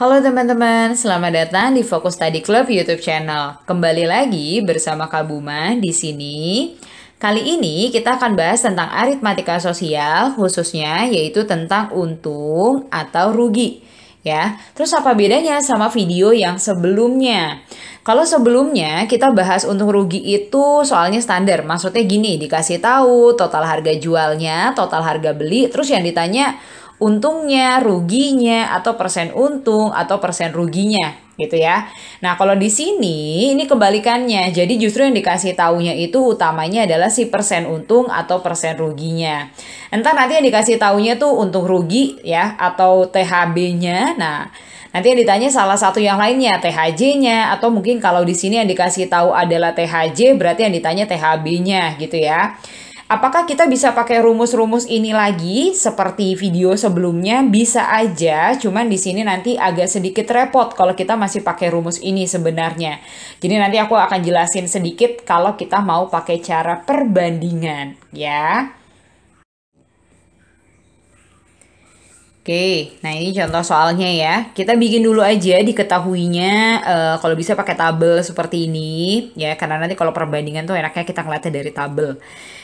Halo teman-teman, selamat datang di Fokus Tadi Club YouTube channel. Kembali lagi bersama Kak Buma di sini. Kali ini kita akan bahas tentang aritmatika sosial khususnya yaitu tentang untung atau rugi. Ya, terus apa bedanya sama video yang sebelumnya? Kalau sebelumnya kita bahas untung rugi itu soalnya standar, maksudnya gini, dikasih tahu total harga jualnya, total harga beli, terus yang ditanya untungnya, ruginya, atau persen untung, atau persen ruginya gitu ya. Nah kalau di sini ini kebalikannya, jadi justru yang dikasih taunya itu utamanya adalah si persen untung atau persen ruginya. Entar nanti yang dikasih taunya tuh untung rugi ya atau THB-nya. Nah Nanti yang ditanya salah satu yang lainnya, THJ-nya, atau mungkin kalau di sini yang dikasih tahu adalah THJ, berarti yang ditanya THB-nya gitu ya. Apakah kita bisa pakai rumus-rumus ini lagi seperti video sebelumnya? Bisa aja, cuman di sini nanti agak sedikit repot kalau kita masih pakai rumus ini sebenarnya. Jadi nanti aku akan jelasin sedikit kalau kita mau pakai cara perbandingan, ya. Oke, nah ini contoh soalnya ya. Kita bikin dulu aja diketahuinya uh, kalau bisa pakai tabel seperti ini ya karena nanti kalau perbandingan tuh enaknya kita ngeliatnya dari tabel.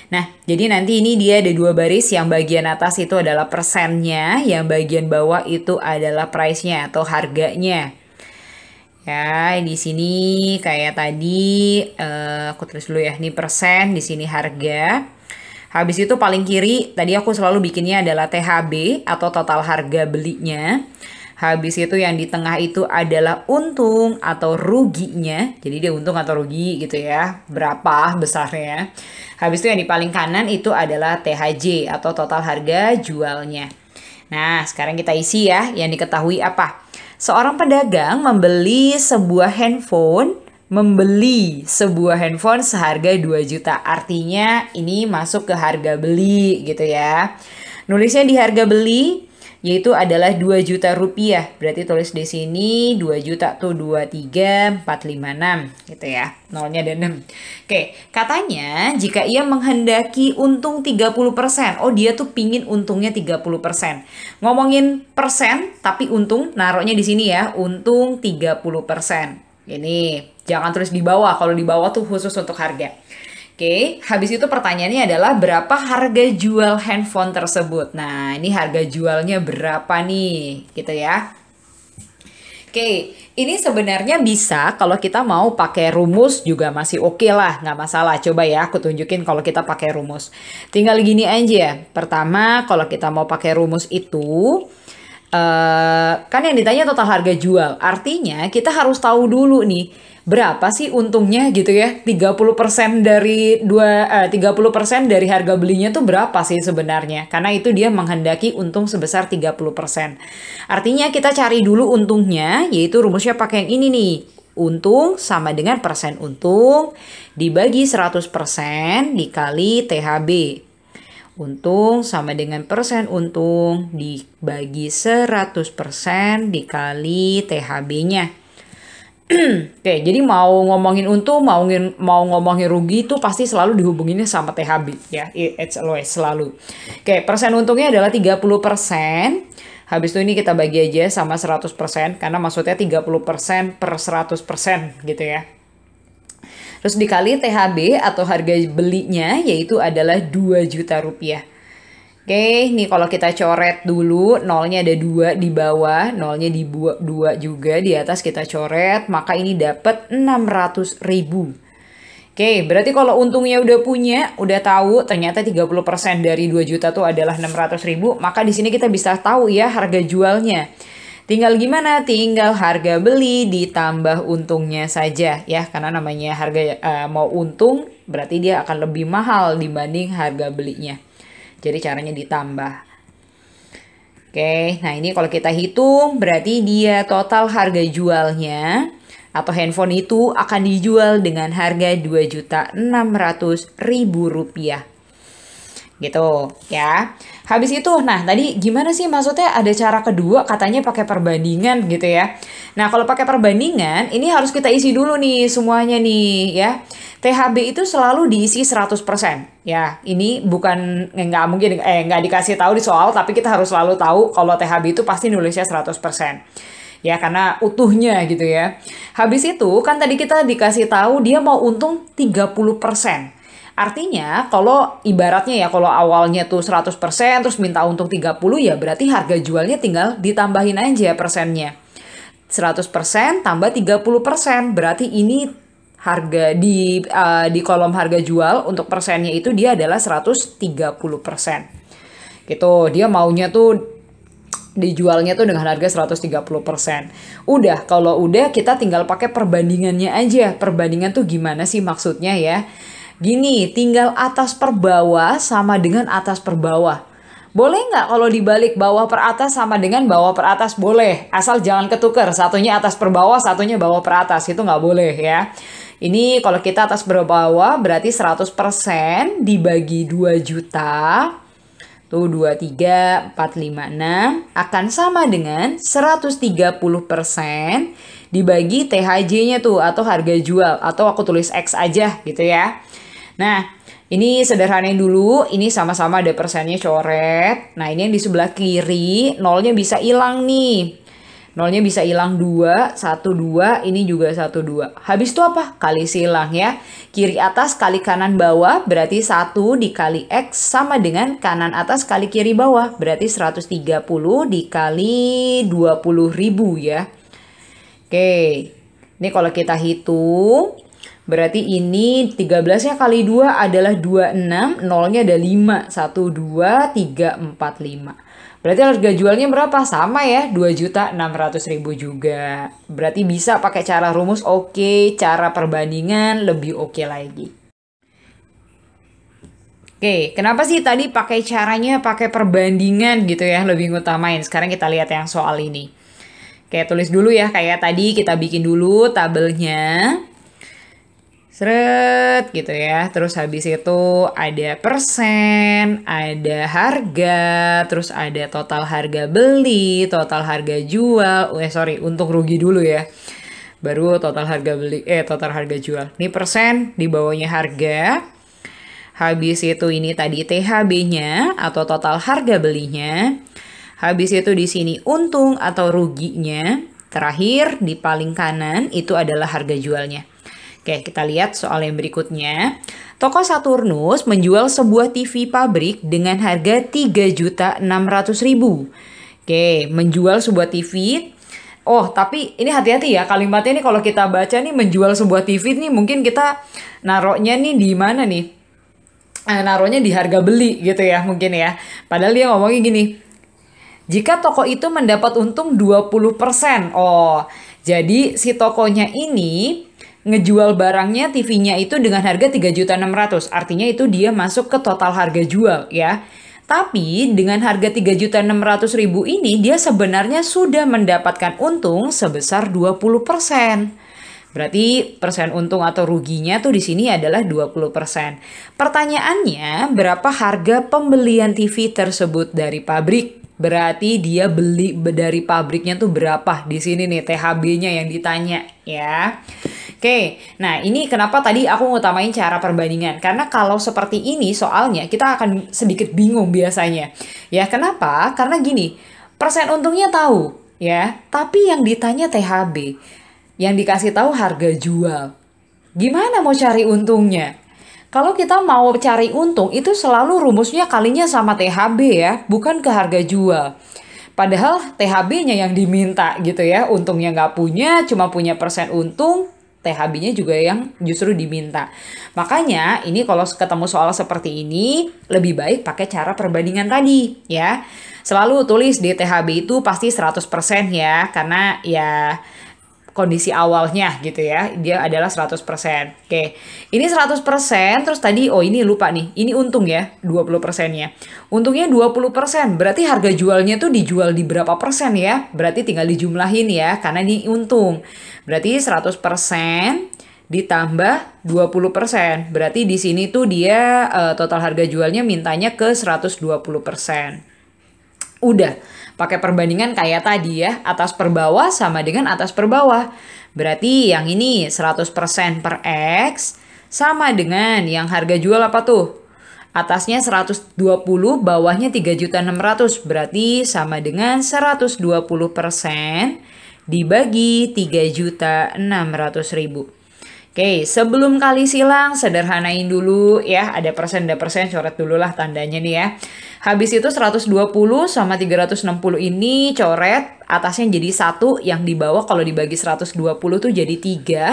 Nah, jadi nanti ini dia ada dua baris yang bagian atas itu adalah persennya, yang bagian bawah itu adalah price-nya atau harganya. Ya, di sini kayak tadi uh, aku tulis dulu ya, ini persen, di sini harga. Habis itu paling kiri tadi aku selalu bikinnya adalah THB atau total harga belinya. Habis itu yang di tengah itu adalah untung atau ruginya. Jadi dia untung atau rugi gitu ya. Berapa besarnya. Ya. Habis itu yang di paling kanan itu adalah THJ atau total harga jualnya. Nah, sekarang kita isi ya yang diketahui apa. Seorang pedagang membeli sebuah handphone membeli sebuah handphone seharga 2 juta. Artinya ini masuk ke harga beli gitu ya. Nulisnya di harga beli yaitu adalah 2 juta rupiah. Berarti tulis di sini 2 juta tuh 2, 3, 4, 5, 6 gitu ya. Nolnya ada 6. Oke, katanya jika ia menghendaki untung 30%. Oh dia tuh pingin untungnya 30%. Ngomongin persen tapi untung naruhnya di sini ya. Untung 30%. Ini Jangan tulis di bawah, kalau di bawah tuh khusus untuk harga. Oke, okay. habis itu pertanyaannya adalah berapa harga jual handphone tersebut. Nah, ini harga jualnya berapa nih, gitu ya. Oke, okay. ini sebenarnya bisa kalau kita mau pakai rumus juga masih oke okay lah, nggak masalah. Coba ya, aku tunjukin kalau kita pakai rumus. Tinggal gini aja. Pertama, kalau kita mau pakai rumus itu, uh, kan yang ditanya total harga jual. Artinya kita harus tahu dulu nih berapa sih untungnya gitu ya 30% dari dua eh, uh, 30% dari harga belinya tuh berapa sih sebenarnya karena itu dia menghendaki untung sebesar 30% artinya kita cari dulu untungnya yaitu rumusnya pakai yang ini nih untung sama dengan persen untung dibagi 100% dikali THB untung sama dengan persen untung dibagi 100% dikali THB-nya Oke, jadi mau ngomongin untung, mau ngomongin, mau ngomongin rugi itu pasti selalu dihubunginnya sama THB ya. It's always selalu. Oke, persen untungnya adalah 30%. Habis itu ini kita bagi aja sama 100% karena maksudnya 30% per 100% gitu ya. Terus dikali THB atau harga belinya yaitu adalah 2 juta rupiah. Oke, okay, nih kalau kita coret dulu, nolnya ada dua di bawah, nolnya di dua juga di atas kita coret, maka ini dapat 600 ribu. Oke, berarti kalau untungnya udah punya, udah tahu ternyata 30% dari 2 juta tuh adalah 600 ribu, maka di sini kita bisa tahu ya harga jualnya. Tinggal gimana? Tinggal harga beli ditambah untungnya saja ya, karena namanya harga uh, mau untung berarti dia akan lebih mahal dibanding harga belinya. Jadi caranya ditambah. Oke, nah ini kalau kita hitung berarti dia total harga jualnya atau handphone itu akan dijual dengan harga Rp2.600.000 gitu ya. Habis itu, nah tadi gimana sih maksudnya ada cara kedua katanya pakai perbandingan gitu ya. Nah kalau pakai perbandingan ini harus kita isi dulu nih semuanya nih ya. THB itu selalu diisi 100% ya. Ini bukan nggak mungkin eh nggak dikasih tahu di soal tapi kita harus selalu tahu kalau THB itu pasti nulisnya 100% ya karena utuhnya gitu ya. Habis itu kan tadi kita dikasih tahu dia mau untung 30% Artinya kalau ibaratnya ya kalau awalnya tuh 100% terus minta untung 30 ya berarti harga jualnya tinggal ditambahin aja persennya. 100% tambah 30% berarti ini harga di uh, di kolom harga jual untuk persennya itu dia adalah 130%. Gitu, dia maunya tuh dijualnya tuh dengan harga 130%. Udah, kalau udah kita tinggal pakai perbandingannya aja. Perbandingan tuh gimana sih maksudnya ya? Gini, tinggal atas per bawah sama dengan atas per bawah. Boleh nggak kalau dibalik bawah per atas sama dengan bawah per atas? Boleh, asal jangan ketuker. Satunya atas per bawah, satunya bawah per atas. Itu nggak boleh ya. Ini kalau kita atas per bawah berarti 100% dibagi 2 juta. Tuh 2, 3, 4, 5, 6 akan sama dengan 130% dibagi THJ-nya tuh atau harga jual atau aku tulis X aja gitu ya. Nah, ini sederhananya dulu, ini sama-sama ada persennya coret. Nah, ini yang di sebelah kiri, nolnya bisa hilang nih. Nolnya bisa hilang 2, 1, 2, ini juga 1, 2. Habis itu apa? Kali silang ya. Kiri atas kali kanan bawah berarti 1 dikali X sama dengan kanan atas kali kiri bawah. Berarti 130 dikali 20 ribu ya. Oke, ini kalau kita hitung Berarti ini 13-nya kali 2 adalah 26, 0-nya ada 5. 1, 2, 3, 4, 5. Berarti harga jualnya berapa? Sama ya, 2.600.000 juga. Berarti bisa pakai cara rumus oke, okay, cara perbandingan lebih oke okay lagi. Oke, okay, kenapa sih tadi pakai caranya pakai perbandingan gitu ya lebih ngutamain. Sekarang kita lihat yang soal ini. Kayak tulis dulu ya, kayak tadi kita bikin dulu tabelnya. Seret gitu ya. Terus habis itu ada persen, ada harga, terus ada total harga beli, total harga jual. Eh sorry, untung rugi dulu ya. Baru total harga beli, eh total harga jual. Ini persen, di bawahnya harga. Habis itu ini tadi THB-nya atau total harga belinya. Habis itu di sini untung atau ruginya. Terakhir di paling kanan itu adalah harga jualnya. Oke, kita lihat soal yang berikutnya. Toko Saturnus menjual sebuah TV pabrik dengan harga 3.600.000. Oke, menjual sebuah TV Oh, tapi ini hati-hati ya kalimatnya ini kalau kita baca nih menjual sebuah TV nih mungkin kita naroknya nih di mana nih? Eh, naroknya di harga beli gitu ya mungkin ya. Padahal dia ngomongnya gini. Jika toko itu mendapat untung 20%. Oh, jadi si tokonya ini ngejual barangnya TV-nya itu dengan harga 3.600. Artinya itu dia masuk ke total harga jual ya. Tapi dengan harga 3.600.000 ini dia sebenarnya sudah mendapatkan untung sebesar 20%. Berarti persen untung atau ruginya tuh di sini adalah 20%. Pertanyaannya, berapa harga pembelian TV tersebut dari pabrik? Berarti dia beli dari pabriknya tuh berapa? Di sini nih THB-nya yang ditanya ya. Oke, nah ini kenapa tadi aku ngutamain cara perbandingan. Karena kalau seperti ini soalnya kita akan sedikit bingung biasanya. Ya, kenapa? Karena gini, persen untungnya tahu ya, tapi yang ditanya THB, yang dikasih tahu harga jual. Gimana mau cari untungnya? Kalau kita mau cari untung itu selalu rumusnya kalinya sama THB ya, bukan ke harga jual. Padahal THB-nya yang diminta gitu ya, untungnya nggak punya, cuma punya persen untung, THB-nya juga yang justru diminta. Makanya ini kalau ketemu soal seperti ini lebih baik pakai cara perbandingan tadi ya. Selalu tulis di THB itu pasti 100% ya karena ya kondisi awalnya gitu ya. Dia adalah 100%. Oke. Ini 100% terus tadi oh ini lupa nih. Ini untung ya 20%-nya. Untungnya 20%. Berarti harga jualnya tuh dijual di berapa persen ya? Berarti tinggal dijumlahin ya karena ini untung. Berarti 100% ditambah 20%. Berarti di sini tuh dia uh, total harga jualnya mintanya ke 120%. Udah, pakai perbandingan kayak tadi ya, atas per bawah sama dengan atas per bawah. Berarti yang ini 100% per X sama dengan yang harga jual apa tuh? Atasnya 120, bawahnya 3.600. Berarti sama dengan 120% dibagi 3.600.000. Oke, sebelum kali silang, sederhanain dulu ya. Ada persen, ada persen, coret dulu lah tandanya nih ya. Habis itu 120 sama 360 ini coret, atasnya jadi satu yang di bawah kalau dibagi 120 tuh jadi tiga.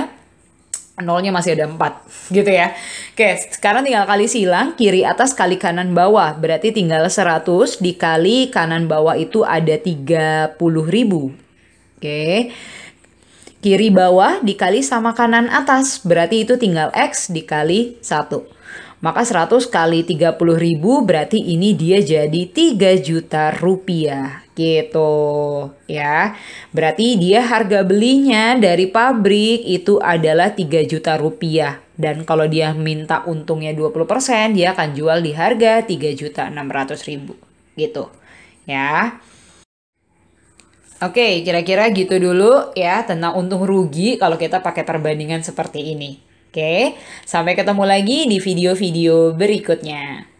nolnya masih ada 4 gitu ya. Oke, sekarang tinggal kali silang, kiri atas kali kanan bawah. Berarti tinggal 100 dikali kanan bawah itu ada 30 ribu. Oke, Kiri bawah dikali sama kanan atas, berarti itu tinggal X dikali 1. Maka 100 kali 30 ribu berarti ini dia jadi 3 juta rupiah gitu ya. Berarti dia harga belinya dari pabrik itu adalah 3 juta rupiah. Dan kalau dia minta untungnya 20% dia akan jual di harga 3 juta 600 ribu gitu ya. Oke, kira-kira gitu dulu ya tentang untung rugi kalau kita pakai perbandingan seperti ini. Oke, sampai ketemu lagi di video-video berikutnya.